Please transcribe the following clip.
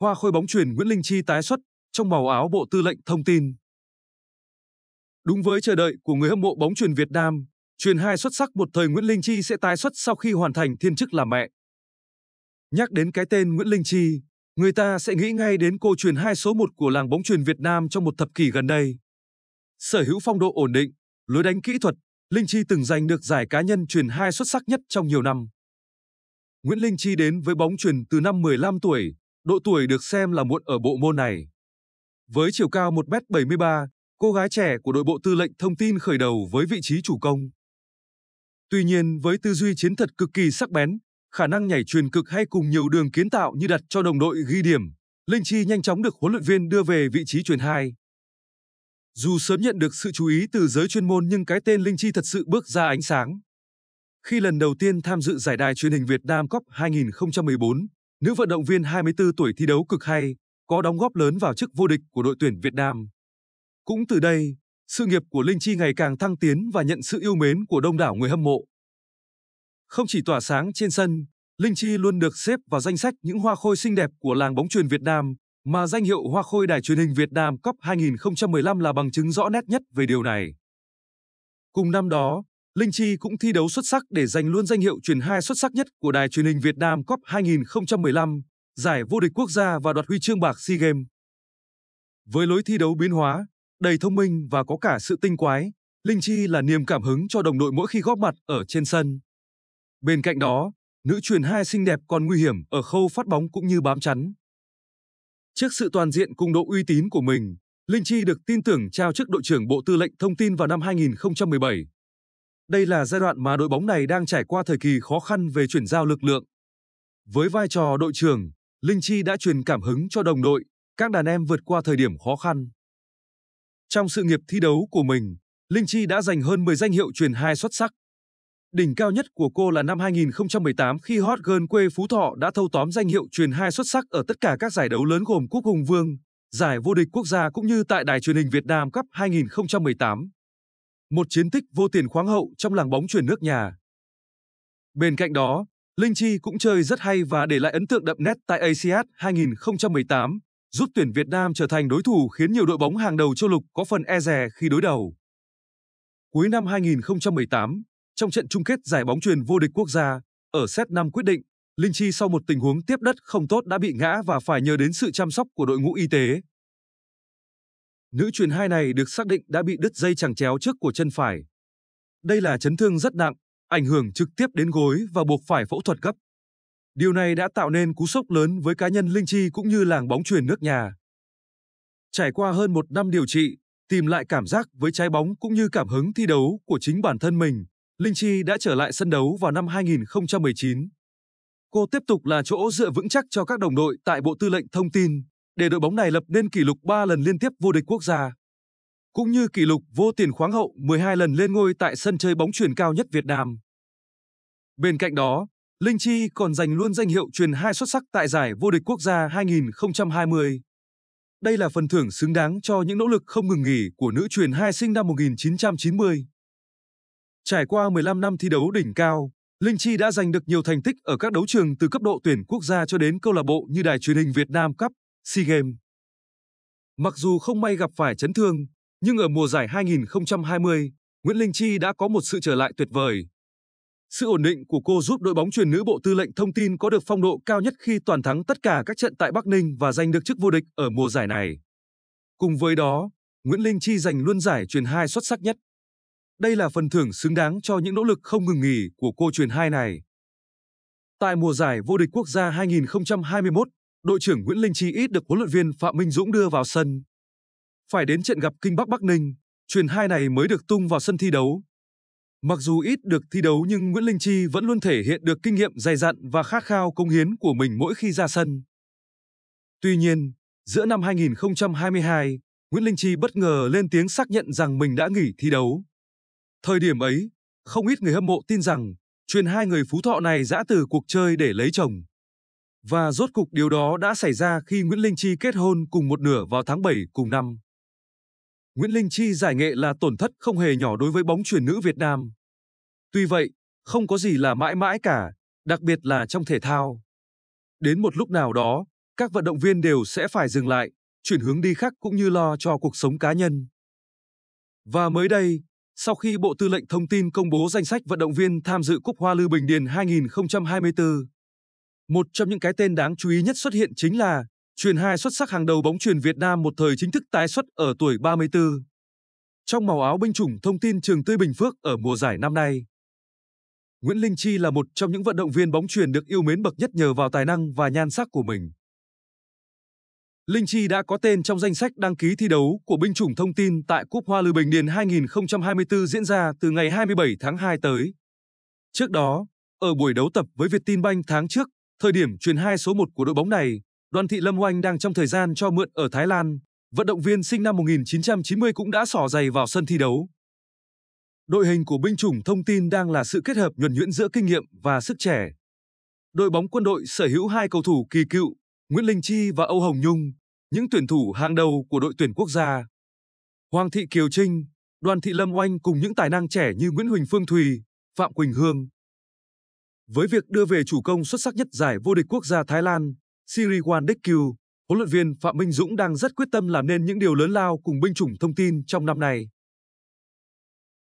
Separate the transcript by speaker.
Speaker 1: Hoa khôi bóng truyền Nguyễn Linh Chi tái xuất trong màu áo Bộ Tư lệnh thông tin. Đúng với chờ đợi của người hâm mộ bóng truyền Việt Nam, truyền hai xuất sắc một thời Nguyễn Linh Chi sẽ tái xuất sau khi hoàn thành thiên chức làm mẹ. Nhắc đến cái tên Nguyễn Linh Chi, người ta sẽ nghĩ ngay đến cô truyền hai số một của làng bóng truyền Việt Nam trong một thập kỷ gần đây. Sở hữu phong độ ổn định, lối đánh kỹ thuật, Linh Chi từng giành được giải cá nhân truyền hai xuất sắc nhất trong nhiều năm. Nguyễn Linh Chi đến với bóng truyền từ năm 15 tuổi, độ tuổi được xem là muộn ở bộ môn này. Với chiều cao 1m73, cô gái trẻ của đội bộ tư lệnh thông tin khởi đầu với vị trí chủ công. Tuy nhiên, với tư duy chiến thuật cực kỳ sắc bén, khả năng nhảy truyền cực hay cùng nhiều đường kiến tạo như đặt cho đồng đội ghi điểm, Linh Chi nhanh chóng được huấn luyện viên đưa về vị trí truyền hai. Dù sớm nhận được sự chú ý từ giới chuyên môn nhưng cái tên Linh Chi thật sự bước ra ánh sáng. Khi lần đầu tiên tham dự giải đài truyền hình Việt Nam Cup 2014, nữ vận động viên 24 tuổi thi đấu cực hay, có đóng góp lớn vào chức vô địch của đội tuyển Việt Nam. Cũng từ đây, sự nghiệp của Linh Chi ngày càng thăng tiến và nhận sự yêu mến của đông đảo người hâm mộ. Không chỉ tỏa sáng trên sân, Linh Chi luôn được xếp vào danh sách những hoa khôi xinh đẹp của làng bóng truyền Việt Nam, mà danh hiệu Hoa Khôi Đài truyền hình Việt Nam Cop 2015 là bằng chứng rõ nét nhất về điều này. Cùng năm đó, Linh Chi cũng thi đấu xuất sắc để giành luôn danh hiệu truyền hai xuất sắc nhất của Đài truyền hình Việt Nam Cop 2015, giải vô địch quốc gia và đoạt huy chương bạc SEA Games. Với lối thi đấu biến hóa, đầy thông minh và có cả sự tinh quái, Linh Chi là niềm cảm hứng cho đồng đội mỗi khi góp mặt ở trên sân. Bên cạnh đó, nữ truyền hai xinh đẹp còn nguy hiểm ở khâu phát bóng cũng như bám chắn. Trước sự toàn diện cùng độ uy tín của mình, Linh Chi được tin tưởng trao chức đội trưởng Bộ Tư lệnh Thông tin vào năm 2017. Đây là giai đoạn mà đội bóng này đang trải qua thời kỳ khó khăn về chuyển giao lực lượng. Với vai trò đội trưởng, Linh Chi đã truyền cảm hứng cho đồng đội, các đàn em vượt qua thời điểm khó khăn. Trong sự nghiệp thi đấu của mình, Linh Chi đã giành hơn 10 danh hiệu truyền hai xuất sắc, Đỉnh cao nhất của cô là năm 2018 khi hot girl quê Phú Thọ đã thâu tóm danh hiệu truyền hai xuất sắc ở tất cả các giải đấu lớn gồm Cúp Hùng Vương, Giải vô địch quốc gia cũng như tại Đài truyền hình Việt Nam Cup 2018. Một chiến tích vô tiền khoáng hậu trong làng bóng truyền nước nhà. Bên cạnh đó, Linh Chi cũng chơi rất hay và để lại ấn tượng đậm nét tại Asean 2018, giúp tuyển Việt Nam trở thành đối thủ khiến nhiều đội bóng hàng đầu châu lục có phần e dè khi đối đầu. Cuối năm 2018, trong trận chung kết giải bóng truyền vô địch quốc gia, ở set 5 quyết định, Linh Chi sau một tình huống tiếp đất không tốt đã bị ngã và phải nhờ đến sự chăm sóc của đội ngũ y tế. Nữ truyền hai này được xác định đã bị đứt dây chằng chéo trước của chân phải. Đây là chấn thương rất nặng, ảnh hưởng trực tiếp đến gối và buộc phải phẫu thuật gấp. Điều này đã tạo nên cú sốc lớn với cá nhân Linh Chi cũng như làng bóng truyền nước nhà. Trải qua hơn một năm điều trị, tìm lại cảm giác với trái bóng cũng như cảm hứng thi đấu của chính bản thân mình, Linh Chi đã trở lại sân đấu vào năm 2019. Cô tiếp tục là chỗ dựa vững chắc cho các đồng đội tại Bộ Tư lệnh Thông tin để đội bóng này lập nên kỷ lục 3 lần liên tiếp vô địch quốc gia, cũng như kỷ lục vô tiền khoáng hậu 12 lần lên ngôi tại sân chơi bóng truyền cao nhất Việt Nam. Bên cạnh đó, Linh Chi còn giành luôn danh hiệu truyền hai xuất sắc tại giải vô địch quốc gia 2020. Đây là phần thưởng xứng đáng cho những nỗ lực không ngừng nghỉ của nữ truyền hai sinh năm 1990. Trải qua 15 năm thi đấu đỉnh cao, Linh Chi đã giành được nhiều thành tích ở các đấu trường từ cấp độ tuyển quốc gia cho đến câu lạc bộ như Đài truyền hình Việt Nam Cup, SEA Games. Mặc dù không may gặp phải chấn thương, nhưng ở mùa giải 2020, Nguyễn Linh Chi đã có một sự trở lại tuyệt vời. Sự ổn định của cô giúp đội bóng truyền nữ Bộ Tư lệnh Thông tin có được phong độ cao nhất khi toàn thắng tất cả các trận tại Bắc Ninh và giành được chức vô địch ở mùa giải này. Cùng với đó, Nguyễn Linh Chi giành luôn giải truyền hai xuất sắc nhất. Đây là phần thưởng xứng đáng cho những nỗ lực không ngừng nghỉ của cô truyền hai này. Tại mùa giải vô địch quốc gia 2021, đội trưởng Nguyễn Linh Chi ít được huấn luyện viên Phạm Minh Dũng đưa vào sân. Phải đến trận gặp Kinh Bắc Bắc Ninh, truyền hai này mới được tung vào sân thi đấu. Mặc dù ít được thi đấu nhưng Nguyễn Linh Chi vẫn luôn thể hiện được kinh nghiệm dày dặn và khát khao công hiến của mình mỗi khi ra sân. Tuy nhiên, giữa năm 2022, Nguyễn Linh Chi bất ngờ lên tiếng xác nhận rằng mình đã nghỉ thi đấu. Thời điểm ấy, không ít người hâm mộ tin rằng chuyện hai người Phú Thọ này dã từ cuộc chơi để lấy chồng. Và rốt cục điều đó đã xảy ra khi Nguyễn Linh Chi kết hôn cùng một nửa vào tháng 7 cùng năm. Nguyễn Linh Chi giải nghệ là tổn thất không hề nhỏ đối với bóng truyền nữ Việt Nam. Tuy vậy, không có gì là mãi mãi cả, đặc biệt là trong thể thao. Đến một lúc nào đó, các vận động viên đều sẽ phải dừng lại, chuyển hướng đi khác cũng như lo cho cuộc sống cá nhân. Và mới đây, sau khi Bộ Tư lệnh Thông tin công bố danh sách vận động viên tham dự Cúp Hoa Lư Bình Điền 2024, một trong những cái tên đáng chú ý nhất xuất hiện chính là truyền hai xuất sắc hàng đầu bóng truyền Việt Nam một thời chính thức tái xuất ở tuổi 34. Trong màu áo binh chủng thông tin trường tươi Bình Phước ở mùa giải năm nay, Nguyễn Linh Chi là một trong những vận động viên bóng truyền được yêu mến bậc nhất nhờ vào tài năng và nhan sắc của mình. Linh Chi đã có tên trong danh sách đăng ký thi đấu của binh chủng thông tin tại Cúp Hoa Lư Bình Điền 2024 diễn ra từ ngày 27 tháng 2 tới. Trước đó, ở buổi đấu tập với Việt Banh tháng trước, thời điểm truyền hai số 1 của đội bóng này, Đoàn Thị Lâm Oanh đang trong thời gian cho mượn ở Thái Lan, vận động viên sinh năm 1990 cũng đã xỏ giày vào sân thi đấu. Đội hình của binh chủng thông tin đang là sự kết hợp nhuần nhuyễn giữa kinh nghiệm và sức trẻ. Đội bóng quân đội sở hữu hai cầu thủ kỳ cựu Nguyễn Linh Chi và Âu Hồng Nhung, những tuyển thủ hàng đầu của đội tuyển quốc gia. Hoàng Thị Kiều Trinh, Đoàn Thị Lâm Oanh cùng những tài năng trẻ như Nguyễn Huỳnh Phương Thùy, Phạm Quỳnh Hương. Với việc đưa về chủ công xuất sắc nhất giải vô địch quốc gia Thái Lan, Siriwan Dekkyu, huấn luyện viên Phạm Minh Dũng đang rất quyết tâm làm nên những điều lớn lao cùng binh chủng thông tin trong năm này.